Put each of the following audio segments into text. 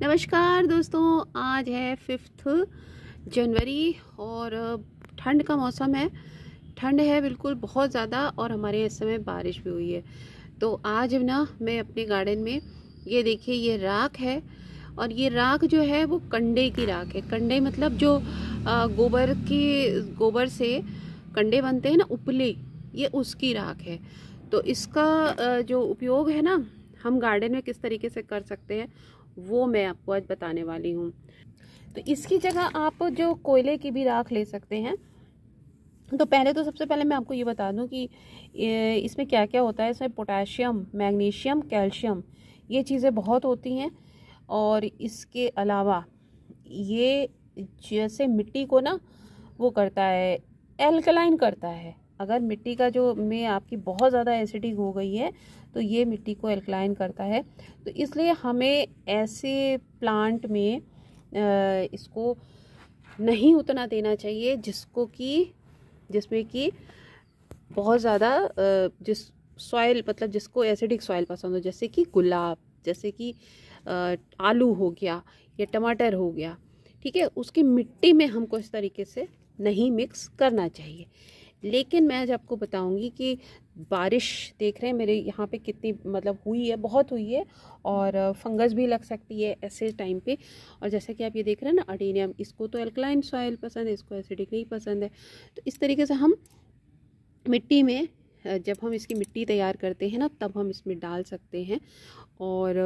नमस्कार दोस्तों आज है फिफ्थ जनवरी और ठंड का मौसम है ठंड है बिल्कुल बहुत ज़्यादा और हमारे इस समय बारिश भी हुई है तो आज ना मैं अपने गार्डन में ये देखिए ये राख है और ये राख जो है वो कंडे की राख है कंडे मतलब जो गोबर की गोबर से कंडे बनते हैं ना उपले ये उसकी राख है तो इसका जो उपयोग है ना हम गार्डन में किस तरीके से कर सकते हैं वो मैं आपको आज बताने वाली हूँ तो इसकी जगह आप जो कोयले की भी राख ले सकते हैं तो पहले तो सबसे पहले मैं आपको ये बता दूं कि इसमें क्या क्या होता है इसमें पोटेशियम मैग्नीशियम कैल्शियम ये चीज़ें बहुत होती हैं और इसके अलावा ये जैसे मिट्टी को ना वो करता है एल्कलाइन करता है अगर मिट्टी का जो में आपकी बहुत ज़्यादा एसिडिक हो गई है तो ये मिट्टी को एल्कलाइन करता है तो इसलिए हमें ऐसे प्लांट में इसको नहीं उतना देना चाहिए जिसको कि जिसमें कि बहुत ज़्यादा जिस सॉइल मतलब जिसको एसिडिक सॉइल पसंद हो जैसे कि गुलाब जैसे कि आलू हो गया या टमाटर हो गया ठीक है उसकी मिट्टी में हमको इस तरीके से नहीं मिक्स करना चाहिए लेकिन मैं आज आपको बताऊंगी कि बारिश देख रहे हैं मेरे यहाँ पे कितनी मतलब हुई है बहुत हुई है और फंगस भी लग सकती है ऐसे टाइम पे और जैसा कि आप ये देख रहे हैं ना अडीनियम इसको तो एल्कलाइन सॉइल पसंद है इसको एसिडिक नहीं पसंद है तो इस तरीके से हम मिट्टी में जब हम इसकी मिट्टी तैयार करते हैं ना तब हम इसमें डाल सकते हैं और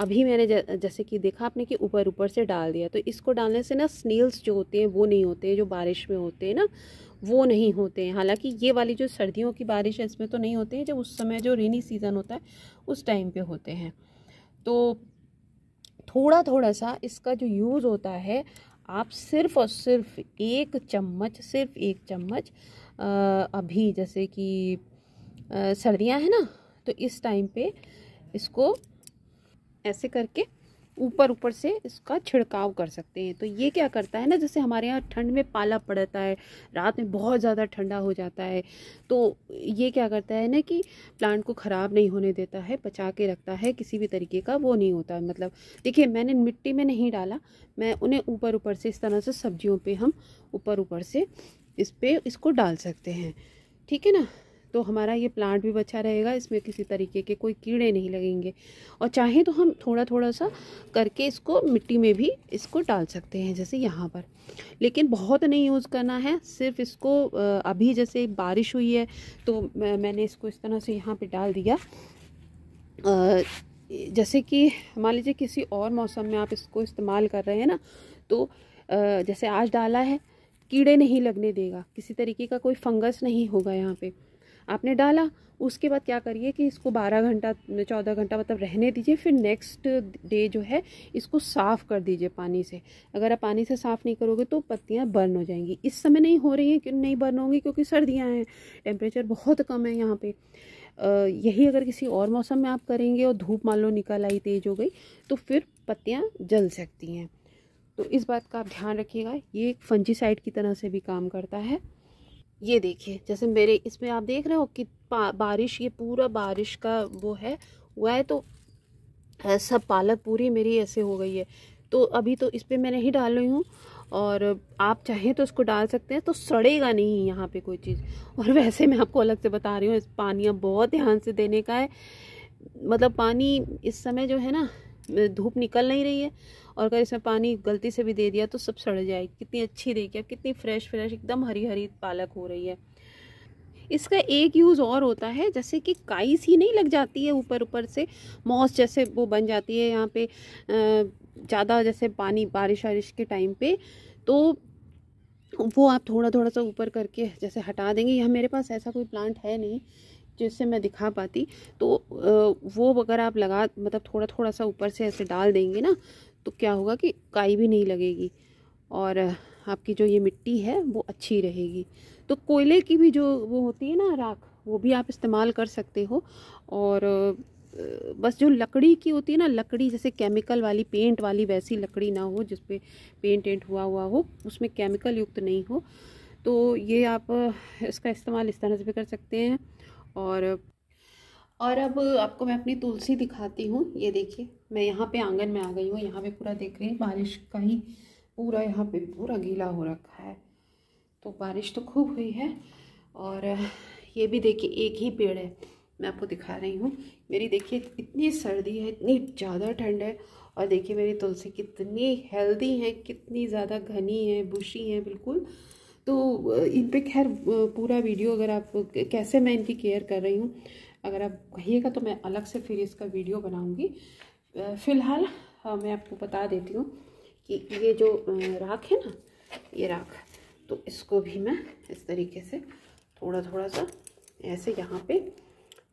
अभी मैंने जैसे कि देखा आपने कि ऊपर ऊपर से डाल दिया तो इसको डालने से ना स्नेल्स जो होते हैं वो नहीं होते हैं जो बारिश में होते हैं ना वो नहीं होते हैं हालांकि ये वाली जो सर्दियों की बारिश है इसमें तो नहीं होते हैं जब उस समय जो रेनी सीज़न होता है उस टाइम पे होते हैं तो थोड़ा थोड़ा सा इसका जो यूज़ होता है आप सिर्फ़ और सिर्फ एक चम्मच सिर्फ एक चम्मच अभी जैसे कि सर्दियां हैं ना तो इस टाइम पे इसको ऐसे करके ऊपर ऊपर से इसका छिड़काव कर सकते हैं तो ये क्या करता है ना जैसे हमारे यहाँ ठंड में पाला पड़ता है रात में बहुत ज़्यादा ठंडा हो जाता है तो ये क्या करता है ना कि प्लांट को ख़राब नहीं होने देता है बचा के रखता है किसी भी तरीके का वो नहीं होता मतलब देखिए मैंने मिट्टी में नहीं डाला मैं उन्हें ऊपर ऊपर से इस तरह से सब्जियों पर हम ऊपर ऊपर से इस पर इसको डाल सकते हैं ठीक है ना तो हमारा ये प्लांट भी बचा रहेगा इसमें किसी तरीके के कोई कीड़े नहीं लगेंगे और चाहे तो हम थोड़ा थोड़ा सा करके इसको मिट्टी में भी इसको डाल सकते हैं जैसे यहाँ पर लेकिन बहुत नहीं यूज़ करना है सिर्फ इसको अभी जैसे बारिश हुई है तो मैंने इसको इस तरह से यहाँ पर डाल दिया जैसे कि मान लीजिए किसी और मौसम में आप इसको इस्तेमाल कर रहे हैं ना तो जैसे आज डाला है कीड़े नहीं लगने देगा किसी तरीके का कोई फंगस नहीं होगा यहाँ पे आपने डाला उसके बाद क्या करिए कि इसको 12 घंटा 14 घंटा मतलब रहने दीजिए फिर नेक्स्ट डे जो है इसको साफ़ कर दीजिए पानी से अगर आप पानी से साफ़ नहीं करोगे तो पत्तियाँ बर्न हो जाएंगी इस समय नहीं हो रही हैं क्यों नहीं बर्न होंगी क्योंकि सर्दियाँ हैं टेम्परेचर बहुत कम है यहाँ पर यही अगर किसी और मौसम में आप करेंगे और धूप मान लो निकल आई तेज़ हो गई तो फिर पत्तियाँ जल सकती हैं तो इस बात का आप ध्यान रखिएगा ये एक फंजीसाइड की तरह से भी काम करता है ये देखिए जैसे मेरे इसमें आप देख रहे हो कि बारिश ये पूरा बारिश का वो है हुआ है तो सब पालक पूरी मेरी ऐसे हो गई है तो अभी तो इस पर मैं नहीं डाल रही हूँ और आप चाहें तो इसको डाल सकते हैं तो सड़ेगा नहीं यहाँ पे कोई चीज़ और वैसे मैं आपको अलग से बता रही हूँ इस पानियाँ बहुत ध्यान से देने का है मतलब पानी इस समय जो है ना धूप निकल नहीं रही है और अगर इसमें पानी गलती से भी दे दिया तो सब सड़ जाएगी कितनी अच्छी देखिए कितनी फ्रेश फ्रेश एकदम हरी हरी पालक हो रही है इसका एक यूज़ और होता है जैसे कि काइस ही नहीं लग जाती है ऊपर ऊपर से मॉस जैसे वो बन जाती है यहाँ पे ज़्यादा जैसे पानी बारिश वारिश के टाइम पे तो वो आप थोड़ा थोड़ा सा ऊपर करके जैसे हटा देंगे यहाँ मेरे पास ऐसा कोई प्लांट है नहीं जिससे मैं दिखा पाती तो वो अगर आप लगा मतलब थोड़ा थोड़ा सा ऊपर से ऐसे डाल देंगे ना तो क्या होगा कि काई भी नहीं लगेगी और आपकी जो ये मिट्टी है वो अच्छी रहेगी तो कोयले की भी जो वो होती है ना राख वो भी आप इस्तेमाल कर सकते हो और बस जो लकड़ी की होती है ना लकड़ी जैसे केमिकल वाली पेंट वाली वैसी लकड़ी ना हो जिसपे पेंट एंट हुआ हुआ हो उसमें केमिकल युक्त नहीं हो तो ये आप इसका इस्तेमाल इस तरह से भी कर सकते हैं और और अब आपको मैं अपनी तुलसी दिखाती हूँ ये देखिए मैं यहाँ पे आंगन में आ गई हूँ यहाँ पे पूरा देख रही है बारिश का ही पूरा यहाँ पे पूरा गीला हो रखा है तो बारिश तो खूब हुई है और ये भी देखिए एक ही पेड़ है मैं आपको दिखा रही हूँ मेरी देखिए इतनी सर्दी है इतनी ज़्यादा ठंड है और देखिए मेरी तुलसी कितनी हेल्दी है कितनी ज़्यादा घनी है बुशी है बिल्कुल तो इन पर खैर पूरा वीडियो अगर आप कैसे मैं इनकी केयर कर रही हूँ अगर आप कहिएगा तो मैं अलग से फिर इसका वीडियो बनाऊँगी फ़िलहाल मैं आपको बता देती हूँ कि ये जो राख है ना ये राख तो इसको भी मैं इस तरीके से थोड़ा थोड़ा सा ऐसे यहाँ पे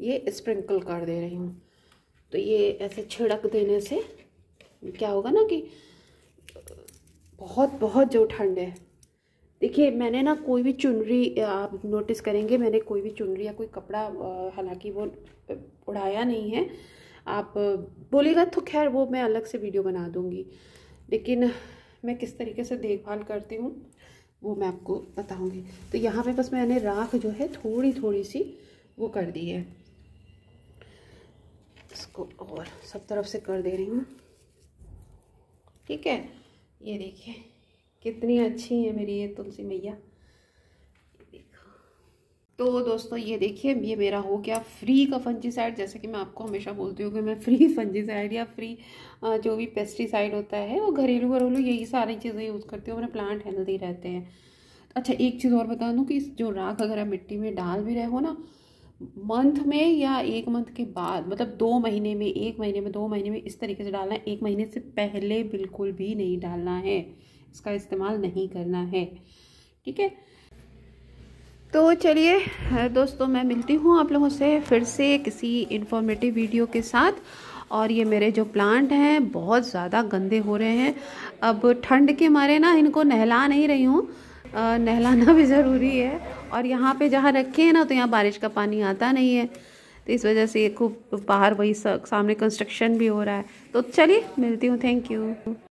ये स्प्रिंकल कर दे रही हूँ तो ये ऐसे छिड़क देने से क्या होगा ना कि बहुत बहुत जो ठंड है देखिए मैंने ना कोई भी चुनरी आप नोटिस करेंगे मैंने कोई भी चुनरी या कोई कपड़ा हालांकि वो उड़ाया नहीं है आप बोलेगा तो खैर वो मैं अलग से वीडियो बना दूँगी लेकिन मैं किस तरीके से देखभाल करती हूँ वो मैं आपको बताऊँगी तो यहाँ पे बस मैंने राख जो है थोड़ी थोड़ी सी वो कर दी है इसको और सब तरफ से कर दे रही हूँ ठीक है ये देखिए कितनी अच्छी है मेरी ये तुलसी मैया तो दोस्तों ये देखिए ये मेरा हो गया फ्री का फंजीसाइड जैसे कि मैं आपको हमेशा बोलती हूँ कि मैं फ्री फंजीसाइड या फ्री जो भी पेस्टिसाइड होता है वो घरेलू घरेलू यही सारी चीज़ें यूज़ करती हूँ मेरे प्लांट हेल्दी रहते हैं अच्छा एक चीज़ और बता दूँ कि जो राख अगर आप मिट्टी में डाल भी रहे हो ना मंथ में या एक मंथ के बाद मतलब दो महीने में एक महीने में दो महीने में इस तरीके से डालना है एक महीने से पहले बिल्कुल भी नहीं डालना है उसका इस्तेमाल नहीं करना है ठीक है तो चलिए दोस्तों मैं मिलती हूँ आप लोगों से फिर से किसी इन्फॉर्मेटिव वीडियो के साथ और ये मेरे जो प्लांट हैं बहुत ज़्यादा गंदे हो रहे हैं अब ठंड के मारे ना इनको नहला नहीं रही हूँ नहलाना भी ज़रूरी है और यहाँ पे जहाँ रखे हैं ना तो यहाँ बारिश का पानी आता नहीं है तो इस वजह से ये खूब बाहर वही सामने कंस्ट्रक्शन भी हो रहा है तो चलिए मिलती हूँ थैंक यू